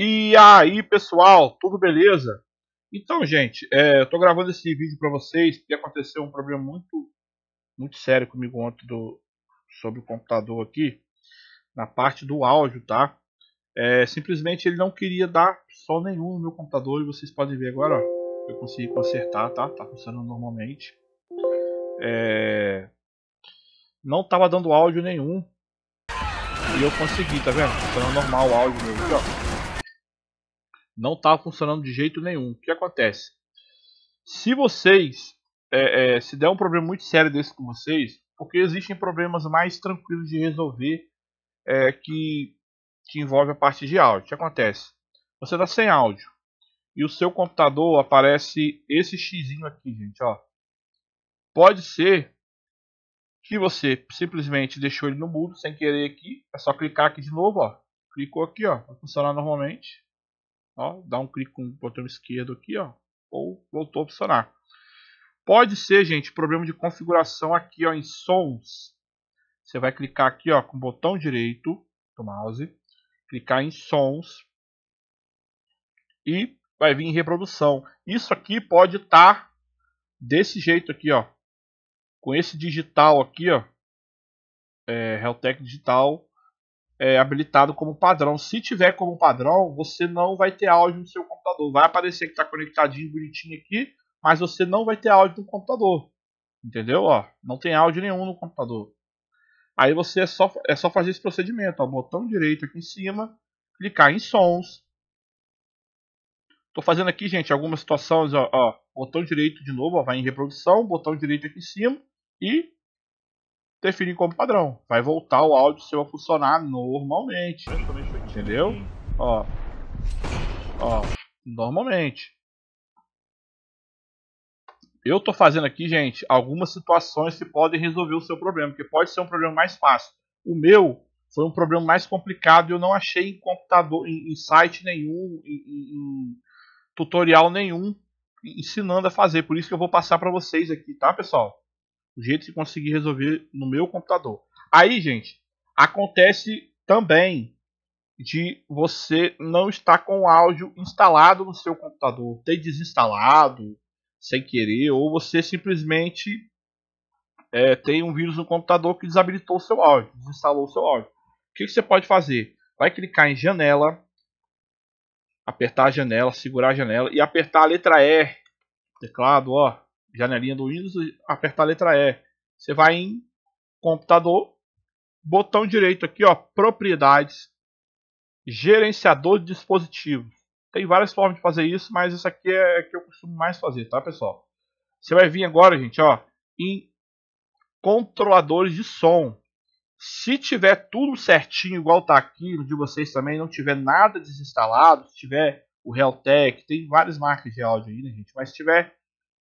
E aí pessoal, tudo beleza? Então gente, é, eu tô gravando esse vídeo para vocês porque aconteceu um problema muito, muito sério comigo ontem do, sobre o computador aqui na parte do áudio, tá? É, simplesmente ele não queria dar som nenhum no meu computador e vocês podem ver agora, ó, eu consegui consertar, tá? Tá funcionando normalmente. É, não tava dando áudio nenhum e eu consegui, tá vendo? Tá funcionando normal o áudio mesmo, ó. Não estava tá funcionando de jeito nenhum. O que acontece? Se vocês é, é, se der um problema muito sério desse com vocês, porque existem problemas mais tranquilos de resolver é, que, que envolve a parte de áudio. O que acontece? Você está sem áudio e o seu computador aparece esse xizinho aqui, gente. Ó. Pode ser que você simplesmente deixou ele no mudo sem querer aqui. É só clicar aqui de novo, ó. Clicou aqui, ó. Vai funcionar normalmente. Ó, dá um clique com o botão esquerdo aqui, ó, ou voltou a funcionar. Pode ser, gente, problema de configuração aqui, ó, em sons. Você vai clicar aqui, ó, com o botão direito do mouse, clicar em sons e vai vir em reprodução. Isso aqui pode estar tá desse jeito aqui, ó, com esse digital aqui, ó, é, digital é, habilitado como padrão. Se tiver como padrão, você não vai ter áudio no seu computador. Vai aparecer que está conectadinho, bonitinho aqui, mas você não vai ter áudio no computador. Entendeu? Ó, não tem áudio nenhum no computador. Aí você é só, é só fazer esse procedimento. Ó, botão direito aqui em cima, clicar em sons. Estou fazendo aqui, gente, algumas situações. Ó, ó botão direito de novo, ó, vai em reprodução, botão direito aqui em cima e definir como padrão. Vai voltar o áudio seu a funcionar normalmente. Entendeu? Ó. Ó. Normalmente. Eu tô fazendo aqui, gente, algumas situações que podem resolver o seu problema, porque pode ser um problema mais fácil. O meu foi um problema mais complicado e eu não achei em computador, em, em site nenhum, em, em, tutorial nenhum ensinando a fazer. Por isso que eu vou passar para vocês aqui, tá, pessoal? o jeito que consegui resolver no meu computador. Aí, gente, acontece também de você não estar com o áudio instalado no seu computador, ter desinstalado sem querer, ou você simplesmente é, tem um vírus no computador que desabilitou o seu áudio, desinstalou o seu áudio. O que, que você pode fazer? Vai clicar em janela, apertar a janela, segurar a janela e apertar a letra R, teclado, ó, janelinha do Windows, aperta a letra E. Você vai em computador, botão direito aqui, ó, propriedades, gerenciador de dispositivos. Tem várias formas de fazer isso, mas isso aqui é, é que eu costumo mais fazer, tá, pessoal? Você vai vir agora, gente, ó, em controladores de som. Se tiver tudo certinho, igual tá aqui no de vocês também, não tiver nada desinstalado, se tiver o Realtek, tem várias marcas de áudio aí, né, gente? Mas se tiver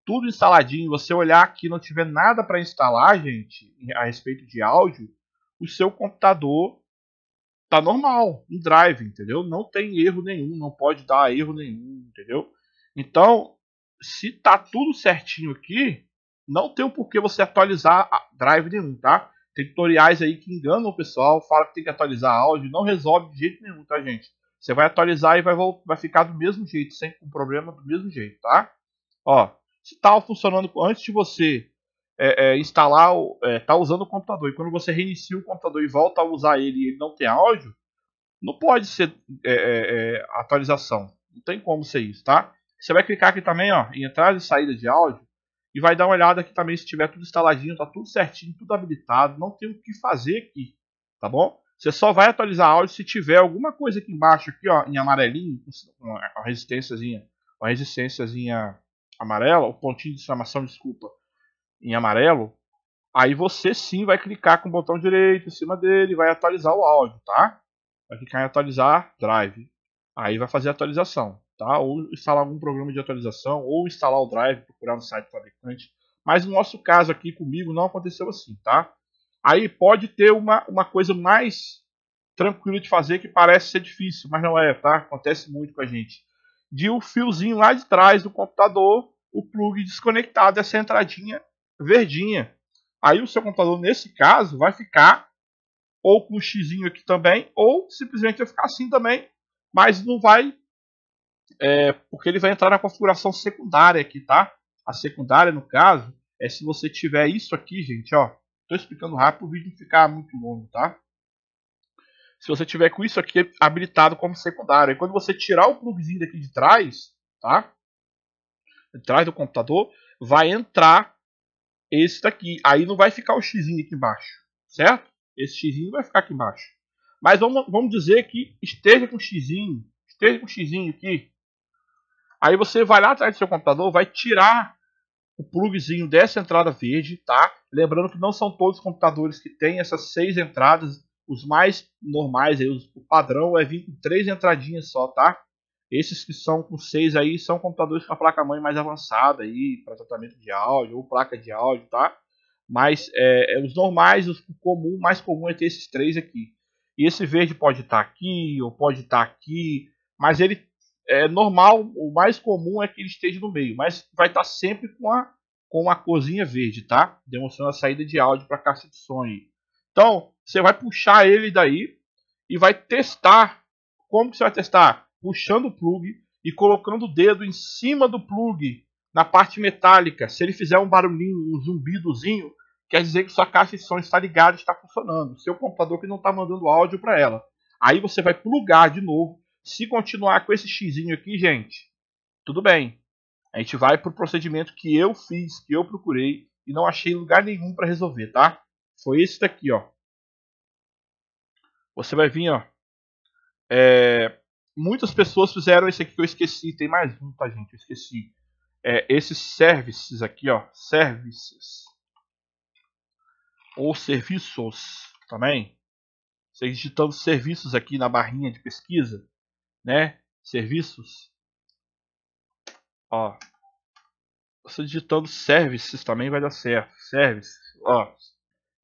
tudo instaladinho, você olhar aqui, não tiver nada para instalar, gente, a respeito de áudio, o seu computador tá normal, um drive, entendeu? Não tem erro nenhum, não pode dar erro nenhum, entendeu? Então, se tá tudo certinho aqui, não tem o um porquê você atualizar drive nenhum, tá? Tem tutoriais aí que enganam o pessoal, fala que tem que atualizar áudio, não resolve de jeito nenhum, tá, gente? Você vai atualizar e vai, vai ficar do mesmo jeito, sem um problema, do mesmo jeito, tá? Ó, se está funcionando antes de você é, é, instalar, está é, usando o computador e quando você reinicia o computador e volta a usar ele e ele não tem áudio, não pode ser é, é, atualização. Não tem como ser isso, tá? Você vai clicar aqui também ó, em entrada e saída de áudio e vai dar uma olhada aqui também se tiver tudo instaladinho, tá tudo certinho, tudo habilitado, não tem o que fazer aqui, tá bom? Você só vai atualizar áudio se tiver alguma coisa aqui embaixo aqui, ó, em amarelinho, uma resistênciazinha, uma resistênciazinha amarela, o pontinho de exclamação, desculpa, em amarelo, aí você sim vai clicar com o botão direito em cima dele, vai atualizar o áudio, tá? Vai clicar em atualizar drive. Aí vai fazer a atualização, tá? Ou instalar algum programa de atualização, ou instalar o drive, procurar no site do fabricante. Mas no nosso caso aqui comigo não aconteceu assim, tá? Aí pode ter uma, uma coisa mais tranquila de fazer que parece ser difícil, mas não é, tá? Acontece muito com a gente de um fiozinho lá de trás do computador, o plug desconectado, essa entradinha verdinha. Aí o seu computador, nesse caso, vai ficar ou com o xizinho aqui também, ou simplesmente vai ficar assim também, mas não vai, é, porque ele vai entrar na configuração secundária aqui, tá? A secundária, no caso, é se você tiver isso aqui, gente, ó. Tô explicando rápido para o vídeo não ficar muito longo, tá? se você tiver com isso aqui habilitado como secundário. E quando você tirar o plugzinho daqui de trás, tá? De trás do computador, vai entrar esse daqui. Aí não vai ficar o x aqui embaixo, certo? Esse x vai ficar aqui embaixo. Mas vamos, vamos dizer que esteja com o x, esteja com o x aqui. Aí você vai lá atrás do seu computador, vai tirar o plugzinho dessa entrada verde, tá? Lembrando que não são todos os computadores que têm essas seis entradas os mais normais, aí, o padrão é vir com três entradinhas só, tá? Esses que são com seis aí são computadores com a placa-mãe mais avançada aí para tratamento de áudio ou placa de áudio, tá? Mas é, é os normais, os comum, mais comum é ter esses três aqui. E esse verde pode estar tá aqui ou pode estar tá aqui, mas ele é normal, o mais comum é que ele esteja no meio, mas vai estar tá sempre com a com a cozinha verde, tá? Demonstrando a saída de áudio para a caixa de som. Aí. Então, você vai puxar ele daí e vai testar. Como que você vai testar? Puxando o plug e colocando o dedo em cima do plug, na parte metálica. Se ele fizer um barulhinho, um zumbidozinho, quer dizer que sua caixa de som está ligada, está funcionando. Seu computador que não está mandando áudio para ela. Aí você vai plugar de novo. Se continuar com esse xizinho aqui, gente, tudo bem. A gente vai para o procedimento que eu fiz, que eu procurei e não achei lugar nenhum para resolver, tá? Foi esse daqui, ó. Você vai vir, ó. É, muitas pessoas fizeram esse aqui que eu esqueci. Tem mais um, tá, gente? Eu esqueci. É, esses services aqui, ó. Services. Ou serviços também. você digitando serviços aqui na barrinha de pesquisa, né? Serviços. Ó. Você digitando services também vai dar certo. Services, ó.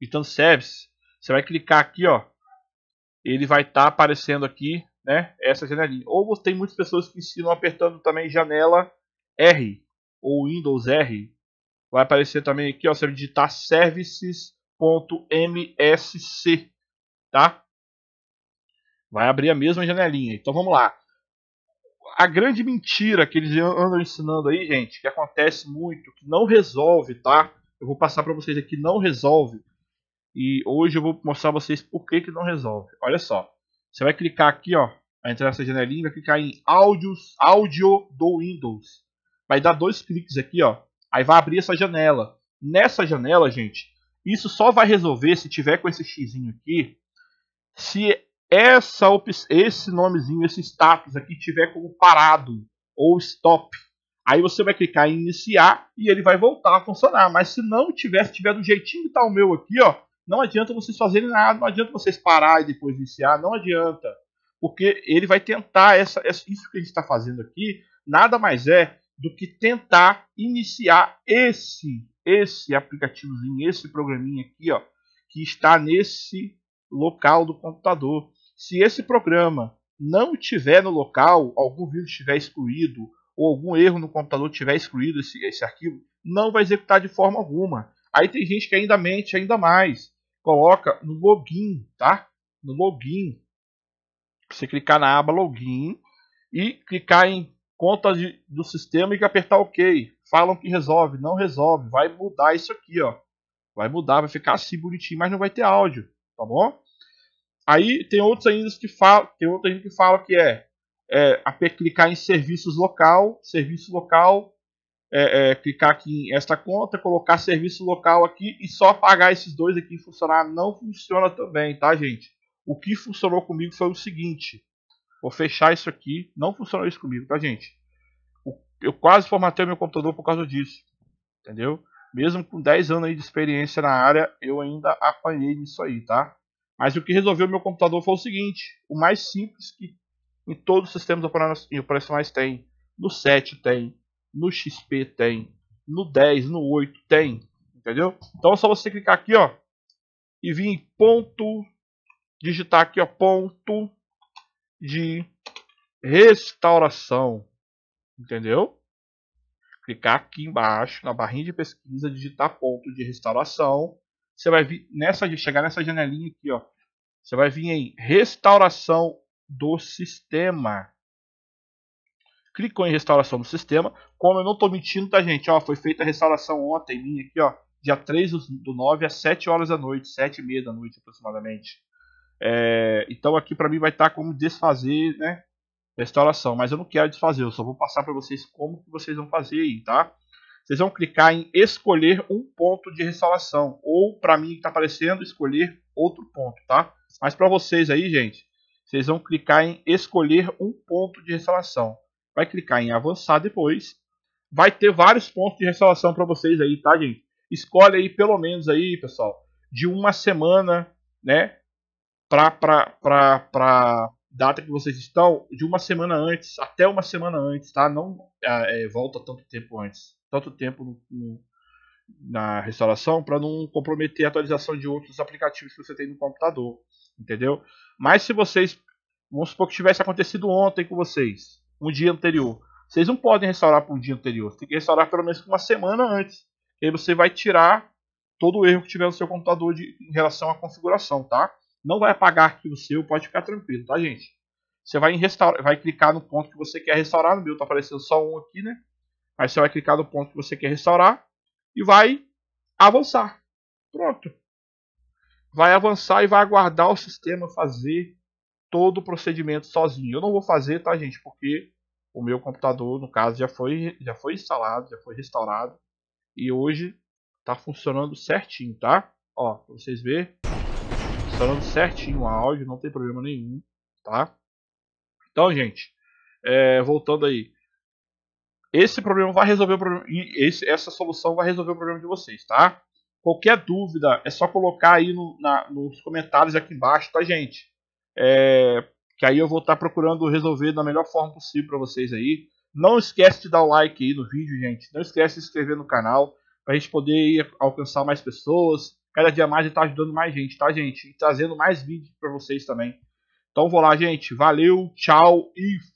Digitando services, você vai clicar aqui, ó ele vai estar tá aparecendo aqui, né, essa janelinha. Ou tem muitas pessoas que ensinam apertando também janela R ou Windows R. Vai aparecer também aqui, ó, você vai digitar services.msc, tá? Vai abrir a mesma janelinha. Então vamos lá. A grande mentira que eles andam ensinando aí, gente, que acontece muito, que não resolve, tá? Eu vou passar para vocês aqui, não resolve e hoje eu vou mostrar a vocês por que, que não resolve. Olha só. Você vai clicar aqui, ó. Vai entrar nessa janelinha, vai clicar em áudios, áudio do Windows. Vai dar dois cliques aqui, ó. Aí vai abrir essa janela. Nessa janela, gente, isso só vai resolver se tiver com esse xizinho aqui. Se essa esse nomezinho, esse status aqui tiver como parado ou stop. Aí você vai clicar em iniciar e ele vai voltar a funcionar. Mas se não tiver, se tiver do jeitinho que tá o meu aqui, ó, não adianta vocês fazerem nada, não adianta vocês parar e depois viciar, não adianta. Porque ele vai tentar, essa, isso que a gente está fazendo aqui, nada mais é do que tentar iniciar esse esse aplicativozinho, esse programinha aqui, ó, que está nesse local do computador. Se esse programa não tiver no local, algum vírus estiver excluído ou algum erro no computador tiver excluído esse, esse arquivo, não vai executar de forma alguma. Aí tem gente que ainda mente ainda mais coloca no login, tá? No login. Você clicar na aba login e clicar em conta de, do sistema e apertar OK. Falam que resolve, não resolve. Vai mudar isso aqui, ó. Vai mudar, vai ficar assim bonitinho, mas não vai ter áudio, tá bom? Aí tem outros ainda que falam, tem outro ainda que fala que é, é clicar em serviços local, serviço local, é, é, clicar aqui em esta conta, colocar serviço local aqui e só apagar esses dois aqui funcionar. Não funciona também, tá, gente? O que funcionou comigo foi o seguinte. Vou fechar isso aqui. Não funcionou isso comigo, tá, gente? Eu quase formatei meu computador por causa disso. Entendeu? Mesmo com 10 anos aí de experiência na área, eu ainda apanhei nisso aí, tá? Mas o que resolveu meu computador foi o seguinte. O mais simples que em todos os sistemas operacionais tem. No 7 tem no XP tem, no 10, no 8 tem, entendeu? Então é só você clicar aqui, ó, e vir em ponto, digitar aqui, ó, ponto de restauração, entendeu? Clicar aqui embaixo, na barrinha de pesquisa, digitar ponto de restauração, você vai vir nessa, chegar nessa janelinha aqui, ó, você vai vir em restauração do sistema. Clicou em restauração do sistema, como eu não estou mentindo, tá, gente? Ó, foi feita a restauração ontem, minha aqui, ó. Dia 3 do 9 às 7 horas da noite, 7 e meia da noite aproximadamente. É, então aqui para mim vai estar tá como desfazer, né? Restauração, mas eu não quero desfazer, eu só vou passar para vocês como que vocês vão fazer aí, tá? Vocês vão clicar em escolher um ponto de restauração, ou para mim que tá aparecendo, escolher outro ponto, tá? Mas para vocês aí, gente, vocês vão clicar em escolher um ponto de restauração. Vai clicar em avançar depois vai ter vários pontos de restauração para vocês aí, tá, gente? Escolhe aí pelo menos aí, pessoal, de uma semana, né? Pra, pra, pra, pra data que vocês estão, de uma semana antes, até uma semana antes, tá? Não é, é volta tanto tempo antes, tanto tempo no, no, na restauração para não comprometer a atualização de outros aplicativos que você tem no computador, entendeu? Mas se vocês, vamos supor que tivesse acontecido ontem com vocês, um dia anterior, vocês não podem restaurar para o dia anterior. tem que restaurar pelo menos uma semana antes. E aí você vai tirar todo o erro que tiver no seu computador de, em relação à configuração, tá? Não vai apagar o seu, pode ficar tranquilo, tá, gente? Você vai, restaurar, vai clicar no ponto que você quer restaurar. No meu está aparecendo só um aqui, né? Aí você vai clicar no ponto que você quer restaurar e vai avançar. Pronto. Vai avançar e vai aguardar o sistema fazer todo o procedimento sozinho. Eu não vou fazer, tá, gente? Porque o meu computador, no caso, já foi, já foi instalado, já foi restaurado. E hoje está funcionando certinho, tá? Ó, pra vocês verem. Funcionando certinho o áudio, não tem problema nenhum, tá? Então, gente, é, voltando aí. Esse problema vai resolver o problema. Esse, essa solução vai resolver o problema de vocês, tá? Qualquer dúvida é só colocar aí no, na, nos comentários aqui embaixo, tá, gente? É, que aí eu vou estar tá procurando resolver da melhor forma possível para vocês aí. Não esquece de dar o like aí no vídeo, gente. Não esquece de se inscrever no canal para a gente poder alcançar mais pessoas. Cada dia mais está ajudando mais gente, tá, gente? E trazendo mais vídeos para vocês também. Então vou lá, gente. Valeu, tchau e